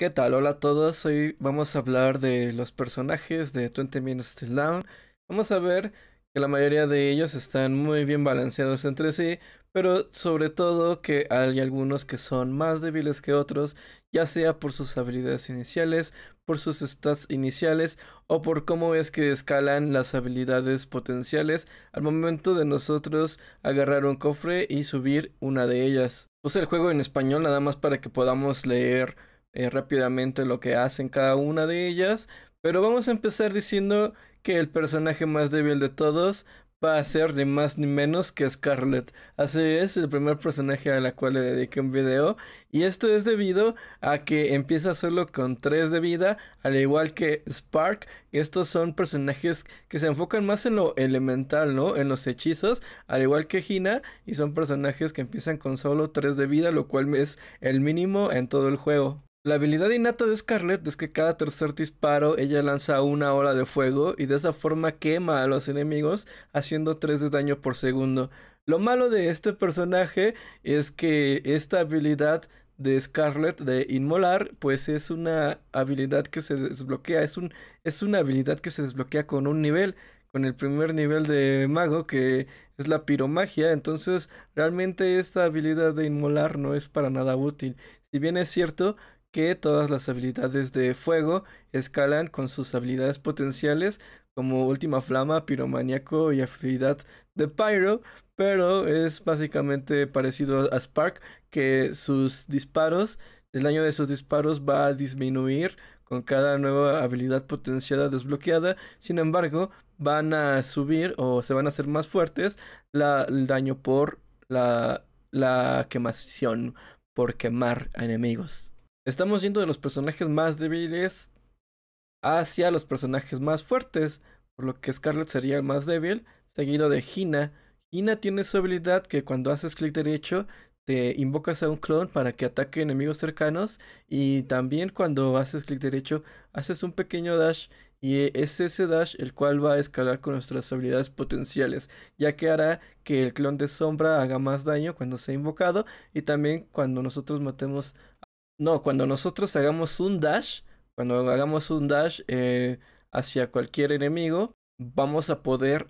¿Qué tal? Hola a todos, hoy vamos a hablar de los personajes de 20 Minutes Till Down. Vamos a ver que la mayoría de ellos están muy bien balanceados entre sí, pero sobre todo que hay algunos que son más débiles que otros, ya sea por sus habilidades iniciales, por sus stats iniciales o por cómo es que escalan las habilidades potenciales al momento de nosotros agarrar un cofre y subir una de ellas. Puse el juego en español nada más para que podamos leer eh, rápidamente lo que hacen cada una de ellas. Pero vamos a empezar diciendo que el personaje más débil de todos va a ser ni más ni menos que Scarlett. Así es, el primer personaje a la cual le dediqué un video. Y esto es debido a que empieza solo con 3 de vida, al igual que Spark. Estos son personajes que se enfocan más en lo elemental, ¿no? En los hechizos, al igual que Gina Y son personajes que empiezan con solo 3 de vida, lo cual es el mínimo en todo el juego. La habilidad innata de Scarlet es que cada tercer disparo ella lanza una ola de fuego y de esa forma quema a los enemigos haciendo 3 de daño por segundo. Lo malo de este personaje es que esta habilidad de Scarlet de inmolar pues es una habilidad que se desbloquea, es, un, es una habilidad que se desbloquea con un nivel, con el primer nivel de mago que es la piromagia, entonces realmente esta habilidad de inmolar no es para nada útil. Si bien es cierto que todas las habilidades de fuego escalan con sus habilidades potenciales como Última Flama, piromaniaco y Afinidad de Pyro, pero es básicamente parecido a Spark, que sus disparos, el daño de sus disparos va a disminuir con cada nueva habilidad potenciada desbloqueada, sin embargo van a subir o se van a hacer más fuertes el daño por la, la quemación, por quemar a enemigos. Estamos yendo de los personajes más débiles hacia los personajes más fuertes, por lo que Scarlet sería el más débil, seguido de Hina. Hina tiene su habilidad que cuando haces clic derecho te invocas a un clon para que ataque enemigos cercanos y también cuando haces clic derecho haces un pequeño dash y e, es ese dash el cual va a escalar con nuestras habilidades potenciales, ya que hará que el clon de sombra haga más daño cuando sea invocado y también cuando nosotros matemos no, cuando nosotros hagamos un dash, cuando hagamos un dash eh, hacia cualquier enemigo, vamos a poder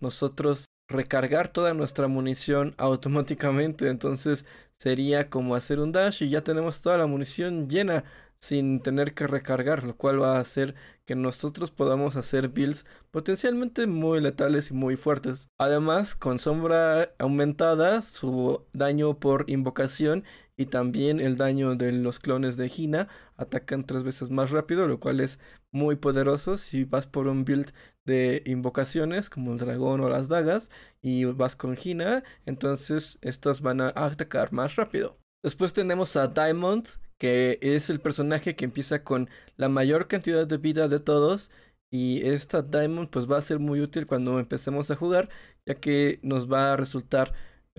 nosotros recargar toda nuestra munición automáticamente. Entonces sería como hacer un dash y ya tenemos toda la munición llena sin tener que recargar, lo cual va a hacer que nosotros podamos hacer builds potencialmente muy letales y muy fuertes. Además, con sombra aumentada, su daño por invocación y también el daño de los clones de Gina atacan tres veces más rápido, lo cual es muy poderoso si vas por un build de invocaciones como el dragón o las dagas y vas con Gina, entonces estas van a atacar más rápido. Después tenemos a Diamond, que es el personaje que empieza con la mayor cantidad de vida de todos. Y esta Diamond pues va a ser muy útil cuando empecemos a jugar, ya que nos va a resultar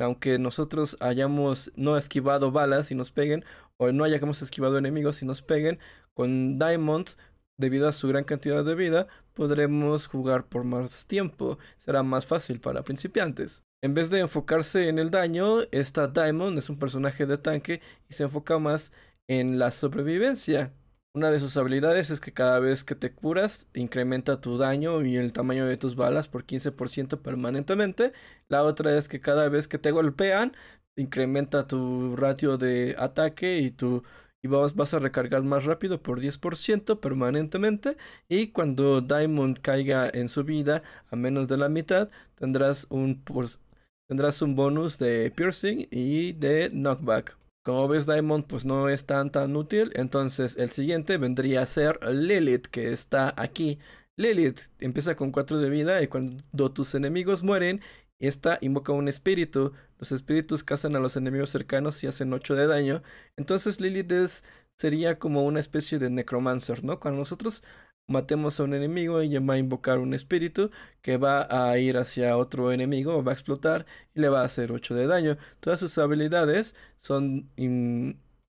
aunque nosotros hayamos no esquivado balas y nos peguen, o no hayamos esquivado enemigos y nos peguen, con Diamond, debido a su gran cantidad de vida, podremos jugar por más tiempo, será más fácil para principiantes. En vez de enfocarse en el daño, esta Diamond es un personaje de tanque y se enfoca más en la sobrevivencia. Una de sus habilidades es que cada vez que te curas, incrementa tu daño y el tamaño de tus balas por 15% permanentemente. La otra es que cada vez que te golpean, incrementa tu ratio de ataque y tu y vas, a recargar más rápido por 10% permanentemente y cuando Diamond caiga en su vida a menos de la mitad tendrás un, tendrás un bonus de piercing y de knockback. Como ves, Diamond pues no es tan tan útil. Entonces el siguiente vendría a ser Lilith, que está aquí. Lilith empieza con 4 de vida y cuando tus enemigos mueren, esta invoca un espíritu. Los espíritus cazan a los enemigos cercanos y hacen 8 de daño. Entonces Lilith sería como una especie de necromancer, ¿no? Cuando nosotros matemos a un enemigo, y va a invocar un espíritu que va a ir hacia otro enemigo, va a explotar y le va a hacer 8 de daño. Todas sus habilidades son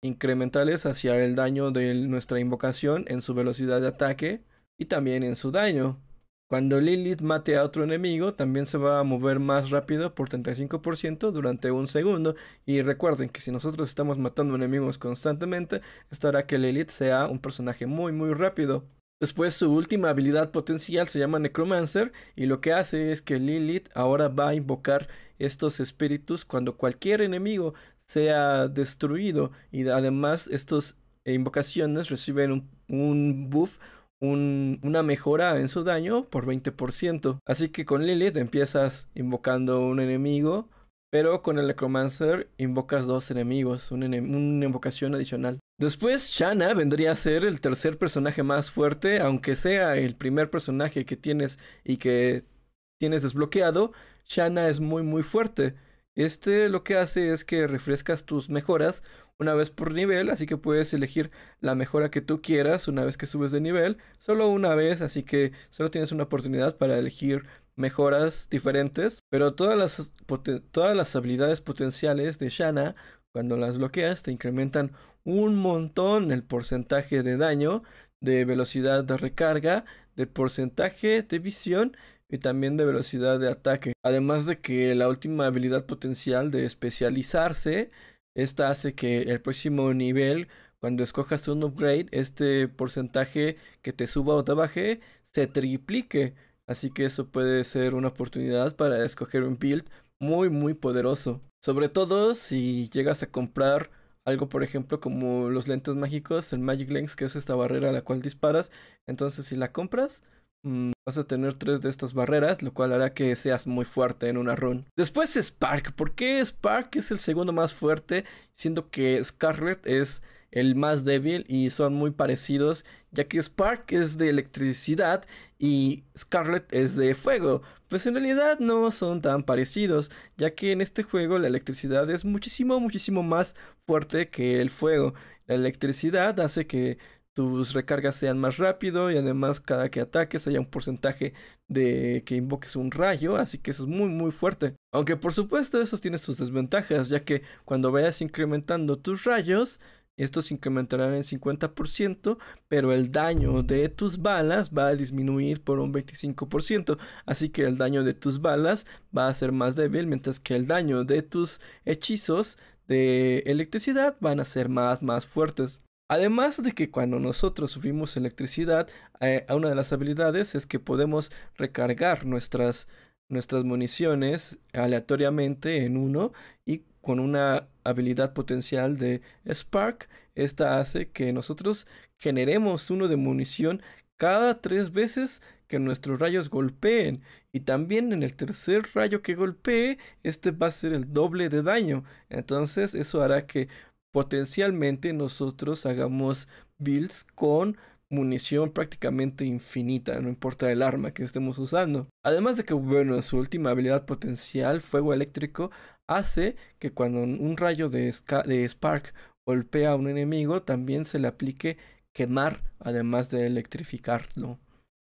incrementales hacia el daño de nuestra invocación en su velocidad de ataque y también en su daño. Cuando Lilith mate a otro enemigo, también se va a mover más rápido por 35% durante un segundo. Y recuerden que si nosotros estamos matando enemigos constantemente, estará hará que Lilith sea un personaje muy muy rápido. Después su última habilidad potencial se llama Necromancer y lo que hace es que Lilith ahora va a invocar estos espíritus cuando cualquier enemigo sea destruido y además estas invocaciones reciben un, buff una mejora en su daño por 20%. Así que con Lilith empiezas invocando un enemigo pero con el Necromancer invocas dos enemigos, una, invocación adicional. Después Shanna vendría a ser el tercer personaje más fuerte, aunque sea el primer personaje que tienes y que tienes desbloqueado, Shanna es muy muy fuerte. Este lo que hace es que refrescas tus mejoras una vez por nivel, así que puedes elegir la mejora que tú quieras una vez que subes de nivel, solo una vez, así que solo tienes una oportunidad para elegir mejoras diferentes, pero todas las, todas las habilidades potenciales de Shanna, cuando las bloqueas, te incrementan un montón el porcentaje de daño, de velocidad de recarga, de porcentaje de visión y también de velocidad de ataque. Además de que la última habilidad potencial de especializarse, esta hace que el próximo nivel, cuando escojas un upgrade, este porcentaje que te suba o te baje se triplique. Así que eso puede ser una oportunidad para escoger un build muy muy poderoso. Sobre todo si llegas a comprar algo por ejemplo como los lentes mágicos, el Magic Lens que es esta barrera a la cual disparas. Entonces si la compras mm, vas a tener tres de estas barreras, lo cual hará que seas muy fuerte en una run. Después Spark. ¿Por qué Spark es el segundo más fuerte? Siendo que Scarlet es el más débil y son muy parecidos, ya que Spark es de electricidad y Scarlet es de fuego. Pues en realidad no son tan parecidos, ya que en este juego la electricidad es muchísimo, muchísimo más fuerte que el fuego. La electricidad hace que tus recargas sean más rápido y además cada que ataques haya un porcentaje de que invoques un rayo, así que eso es muy muy fuerte. Aunque por supuesto eso tiene sus desventajas, ya que cuando vayas incrementando tus rayos, estos incrementarán en 50%, pero el daño de tus balas va a disminuir por un 25%. Así que el daño de tus balas va a ser más débil, mientras que el daño de tus hechizos de electricidad van a ser más, más fuertes. Además de que cuando nosotros subimos electricidad, a eh, una de las habilidades es que podemos recargar nuestras, nuestras municiones aleatoriamente en uno y con una habilidad potencial de Spark, esta hace que nosotros generemos uno de munición cada tres veces que nuestros rayos golpeen. Y también en el tercer rayo que golpee, este va a ser el doble de daño. Entonces eso hará que potencialmente nosotros hagamos builds con munición prácticamente infinita, no importa el arma que estemos usando. Además de que, bueno, su última habilidad potencial, fuego eléctrico, hace que cuando un rayo de, de Spark golpea a un enemigo, también se le aplique quemar, además de electrificarlo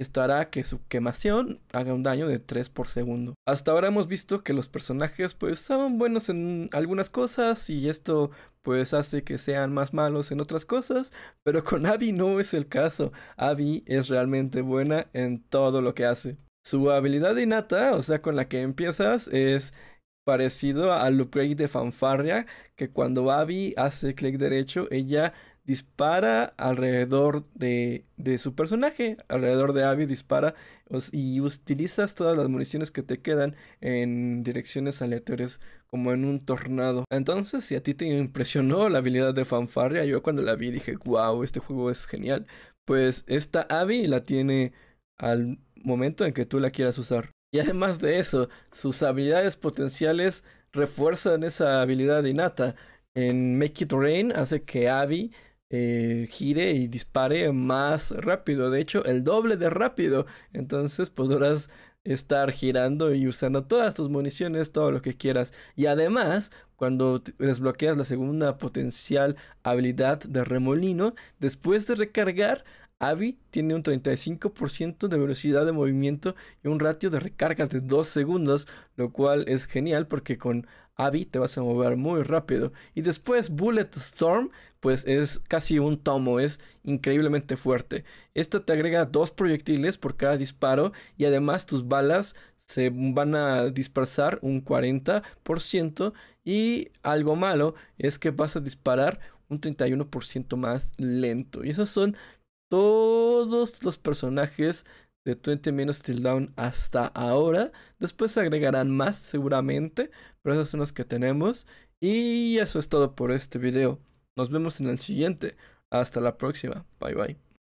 estará que su quemación haga un daño de 3 por segundo. Hasta ahora hemos visto que los personajes pues son buenos en algunas cosas y esto pues hace que sean más malos en otras cosas, pero con Abby no es el caso. Abby es realmente buena en todo lo que hace. Su habilidad innata, o sea, con la que empiezas, es parecido al upgrade de Fanfarria, que cuando Abby hace clic derecho, ella dispara alrededor de, su personaje, alrededor de Abby dispara y utilizas todas las municiones que te quedan en direcciones aleatorias como en un tornado. Entonces, si a ti te impresionó la habilidad de Fanfarria, yo cuando la vi dije, wow, este juego es genial. Pues esta Abby la tiene al momento en que tú la quieras usar. Y además de eso, sus habilidades potenciales refuerzan esa habilidad innata. En Make It Rain hace que Abby eh, gire y dispare más rápido. De hecho, el doble de rápido. Entonces pues, podrás estar girando y usando todas tus municiones, todo lo que quieras. Y además, cuando desbloqueas la segunda potencial habilidad de remolino, después de recargar, Abby tiene un 35% de velocidad de movimiento y un ratio de recarga de 2 segundos, lo cual es genial porque con Abby te vas a mover muy rápido. Y después Bullet Storm pues es casi un tomo, es increíblemente fuerte. Esto te agrega dos proyectiles por cada disparo y además tus balas se van a dispersar un 40% y algo malo es que vas a disparar un 31% más lento. Y esos son todos los personajes de 20 Minutes Till hasta ahora. Después se agregarán más seguramente, pero esos son los que tenemos. Y eso es todo por este video. Nos vemos en el siguiente. Hasta la próxima. Bye bye.